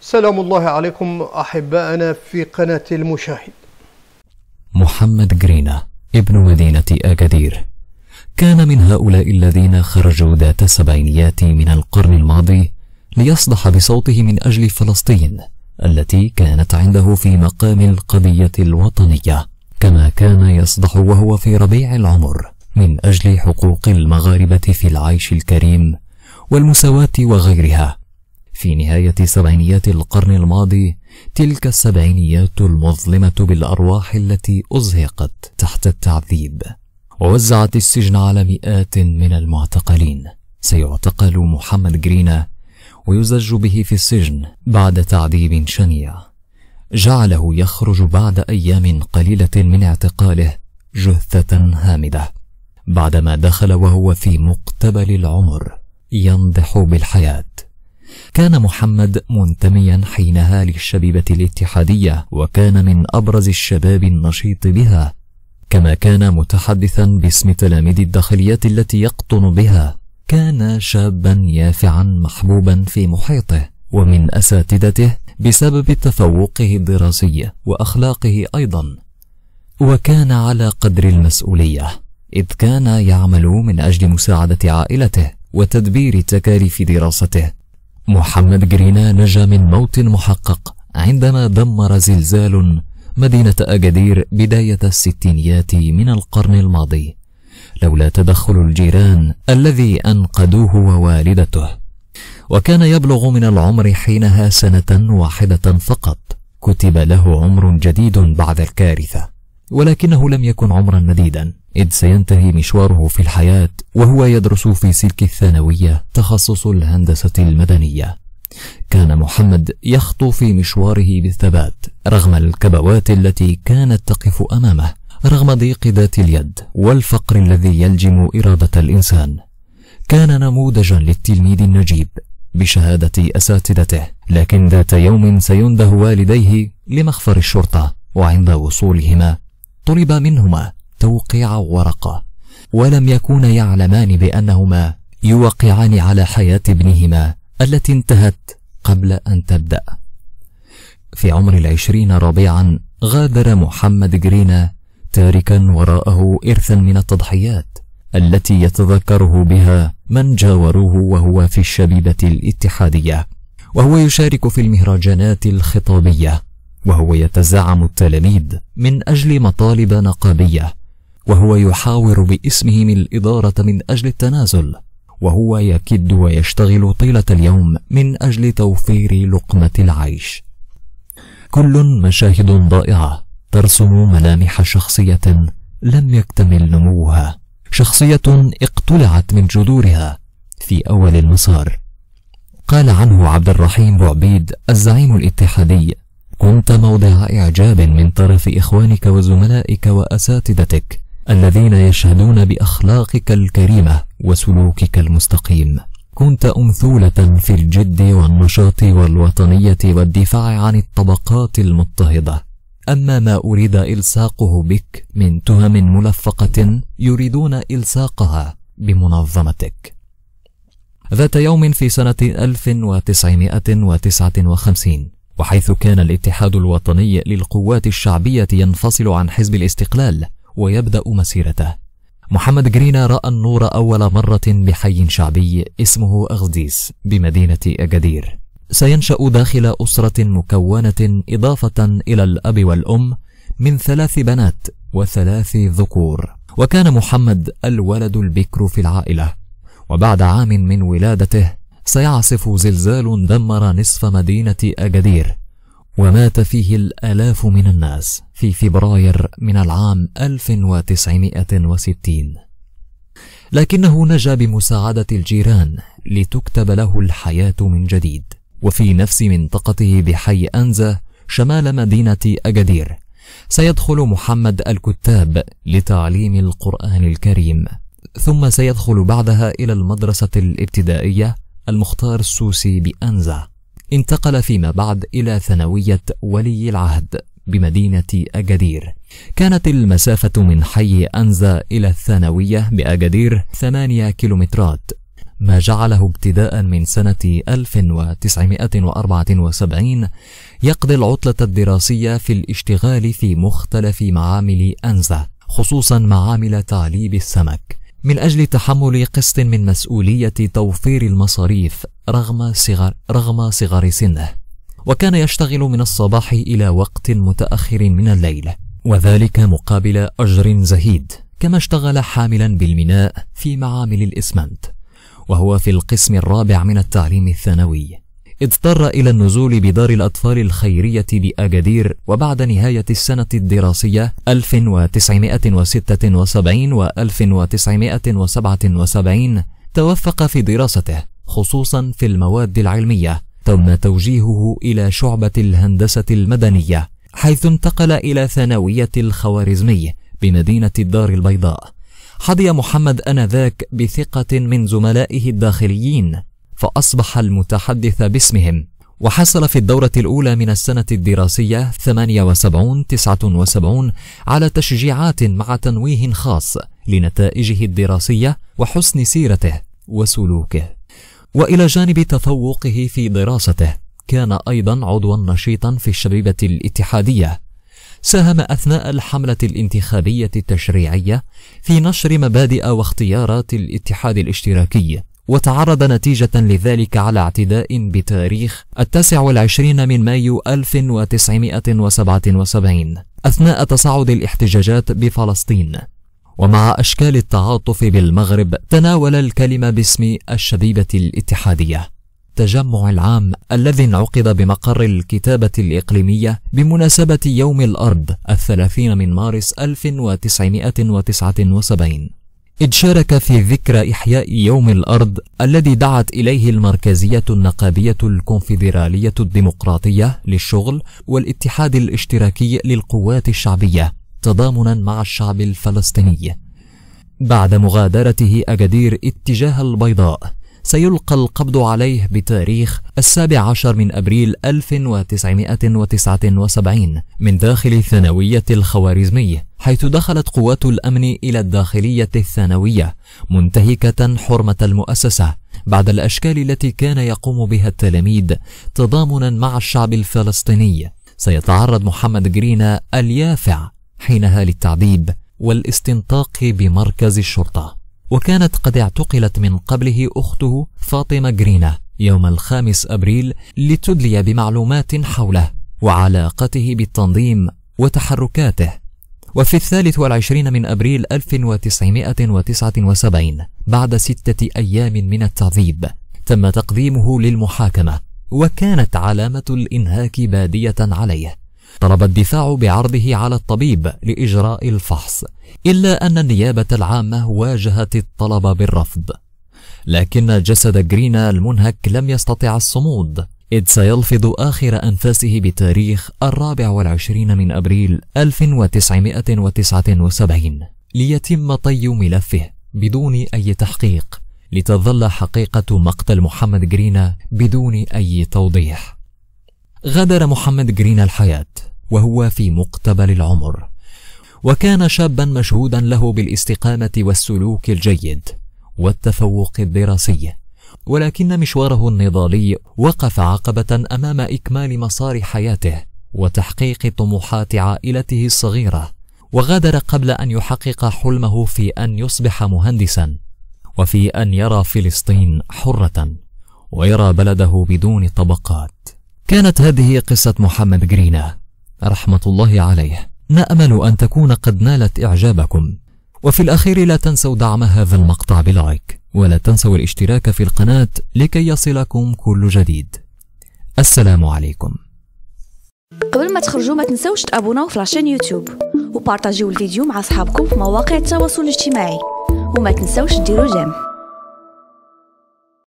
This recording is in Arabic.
سلام الله عليكم أحبائنا في قناة المشاهد محمد جرينا ابن مدينة أكادير كان من هؤلاء الذين خرجوا ذات السبعينيات من القرن الماضي ليصدح بصوته من أجل فلسطين التي كانت عنده في مقام القضية الوطنية كما كان يصدح وهو في ربيع العمر من أجل حقوق المغاربة في العيش الكريم والمساواة وغيرها في نهاية سبعينيات القرن الماضي تلك السبعينيات المظلمة بالأرواح التي أزهقت تحت التعذيب ووزعت السجن على مئات من المعتقلين سيعتقل محمد جرينا ويزج به في السجن بعد تعذيب شنيع جعله يخرج بعد أيام قليلة من اعتقاله جثة هامدة بعدما دخل وهو في مقتبل العمر ينضح بالحياه كان محمد منتميا حينها للشبيبة الاتحادية وكان من أبرز الشباب النشيط بها كما كان متحدثا باسم تلاميذ الداخليات التي يقطن بها كان شابا يافعا محبوبا في محيطه ومن أساتذته بسبب تفوقه الدراسي وأخلاقه أيضا وكان على قدر المسؤولية إذ كان يعمل من أجل مساعدة عائلته وتدبير تكاليف دراسته محمد جرينا نجا من موت محقق عندما دمر زلزال مدينة أجدير بداية الستينيات من القرن الماضي لولا تدخل الجيران الذي أنقذوه ووالدته وكان يبلغ من العمر حينها سنة واحدة فقط كتب له عمر جديد بعد الكارثة ولكنه لم يكن عمرا مديدا إذ سينتهي مشواره في الحياة وهو يدرس في سلك الثانوية تخصص الهندسة المدنية كان محمد يخطو في مشواره بالثبات رغم الكبوات التي كانت تقف أمامه رغم ضيق ذات اليد والفقر الذي يلجم إرادة الإنسان كان نموذجا للتلميذ النجيب بشهادة أساتذته لكن ذات يوم سينده والديه لمخفر الشرطة وعند وصولهما طلب منهما توقيع ورقة ولم يكونا يعلمان بأنهما يوقعان على حياة ابنهما التي انتهت قبل أن تبدأ في عمر العشرين ربيعا غادر محمد جرينا تاركا وراءه إرثا من التضحيات التي يتذكره بها من جاوروه وهو في الشبيبة الاتحادية وهو يشارك في المهرجانات الخطابية وهو يتزعم التلاميذ من أجل مطالب نقابية وهو يحاور باسمهم الإدارة من أجل التنازل وهو يكد ويشتغل طيلة اليوم من أجل توفير لقمة العيش كل مشاهد ضائعة ترسم ملامح شخصية لم يكتمل نموها شخصية اقتلعت من جذورها في أول المسار قال عنه عبد الرحيم بوعبيد الزعيم الاتحادي كنت موضع إعجاب من طرف إخوانك وزملائك وأساتذتك الذين يشهدون بأخلاقك الكريمة وسلوكك المستقيم كنت أمثولة في الجد والنشاط والوطنية والدفاع عن الطبقات المضطهدة أما ما أريد إلصاقه بك من تهم ملفقة يريدون إلصاقها بمنظمتك ذات يوم في سنة 1959 وحيث كان الاتحاد الوطني للقوات الشعبية ينفصل عن حزب الاستقلال ويبدأ مسيرته محمد جرينا رأى النور أول مرة بحي شعبي اسمه أغديس بمدينة أجدير سينشأ داخل أسرة مكونة إضافة إلى الأب والأم من ثلاث بنات وثلاث ذكور وكان محمد الولد البكر في العائلة وبعد عام من ولادته سيعصف زلزال دمر نصف مدينة أجادير ومات فيه الآلاف من الناس في فبراير من العام 1960 لكنه نجا بمساعدة الجيران لتكتب له الحياة من جديد وفي نفس منطقته بحي أنزا شمال مدينة أجادير سيدخل محمد الكتاب لتعليم القرآن الكريم ثم سيدخل بعدها إلى المدرسة الابتدائية المختار السوسي بأنزا انتقل فيما بعد إلى ثانوية ولي العهد بمدينة أجدير كانت المسافة من حي أنزا إلى الثانوية بأجدير ثمانية كيلومترات ما جعله ابتداء من سنة 1974 يقضي العطلة الدراسية في الاشتغال في مختلف معامل أنزا خصوصا معامل تعليب السمك من أجل تحمل قسط من مسؤولية توفير المصاريف رغم صغر, رغم صغر سنه وكان يشتغل من الصباح إلى وقت متأخر من الليل وذلك مقابل أجر زهيد كما اشتغل حاملا بالميناء في معامل الإسمنت وهو في القسم الرابع من التعليم الثانوي اضطر إلى النزول بدار الأطفال الخيرية بأجدير وبعد نهاية السنة الدراسية 1976 و 1977 توفق في دراسته خصوصا في المواد العلمية تم توجيهه إلى شعبة الهندسة المدنية حيث انتقل إلى ثانوية الخوارزمي بمدينة الدار البيضاء حظي محمد آنذاك بثقة من زملائه الداخليين فأصبح المتحدث باسمهم وحصل في الدورة الأولى من السنة الدراسية 78-79 على تشجيعات مع تنويه خاص لنتائجه الدراسية وحسن سيرته وسلوكه وإلى جانب تفوقه في دراسته كان أيضا عضوا نشيطا في الشبيبة الاتحادية ساهم أثناء الحملة الانتخابية التشريعية في نشر مبادئ واختيارات الاتحاد الاشتراكي وتعرض نتيجة لذلك على اعتداء بتاريخ التاسع والعشرين من مايو 1977 أثناء تصاعد الاحتجاجات بفلسطين ومع أشكال التعاطف بالمغرب تناول الكلمة باسم الشبيبة الاتحادية التجمع العام الذي انعقد بمقر الكتابة الإقليمية بمناسبة يوم الأرض الثلاثين من مارس 1979 إذ شارك في ذكرى إحياء يوم الأرض الذي دعت إليه المركزية النقابية الكونفدرالية الديمقراطية للشغل والاتحاد الاشتراكي للقوات الشعبية تضامنا مع الشعب الفلسطيني بعد مغادرته أجدير اتجاه البيضاء سيلقى القبض عليه بتاريخ السابع عشر من أبريل 1979 من داخل ثانوية الخوارزمي حيث دخلت قوات الأمن إلى الداخلية الثانوية منتهكة حرمة المؤسسة بعد الأشكال التي كان يقوم بها التلاميذ تضامنا مع الشعب الفلسطيني سيتعرض محمد جرينا اليافع حينها للتعذيب والاستنطاق بمركز الشرطه وكانت قد اعتقلت من قبله أخته فاطمة جرينا يوم الخامس أبريل لتدلي بمعلومات حوله وعلاقته بالتنظيم وتحركاته وفي الثالث والعشرين من أبريل 1979 بعد ستة أيام من التعذيب تم تقديمه للمحاكمة وكانت علامة الإنهاك بادية عليه طلب الدفاع بعرضه على الطبيب لإجراء الفحص إلا أن النيابة العامة واجهت الطلب بالرفض لكن جسد جرينا المنهك لم يستطع الصمود إذ سيلفظ آخر أنفاسه بتاريخ الرابع والعشرين من أبريل 1979 ليتم طي ملفه بدون أي تحقيق لتظل حقيقة مقتل محمد جرينا بدون أي توضيح غادر محمد جرين الحياة وهو في مقتبل العمر وكان شابا مشهودا له بالاستقامة والسلوك الجيد والتفوق الدراسي ولكن مشواره النضالي وقف عقبة أمام إكمال مسار حياته وتحقيق طموحات عائلته الصغيرة وغادر قبل أن يحقق حلمه في أن يصبح مهندسا وفي أن يرى فلسطين حرة ويرى بلده بدون طبقات كانت هذه قصة محمد جرينا رحمة الله عليه نأمل أن تكون قد نالت إعجابكم وفي الأخير لا تنسوا دعم هذا المقطع بلايك ولا تنسوا الاشتراك في القناة لكي يصلكم كل جديد السلام عليكم قبل ما تخرجوا ما تنسوش تابوناو في لاشين يوتيوب وبارطاجيو الفيديو مع اصحابكم في مواقع التواصل الاجتماعي وما تنسوش ديروا جيم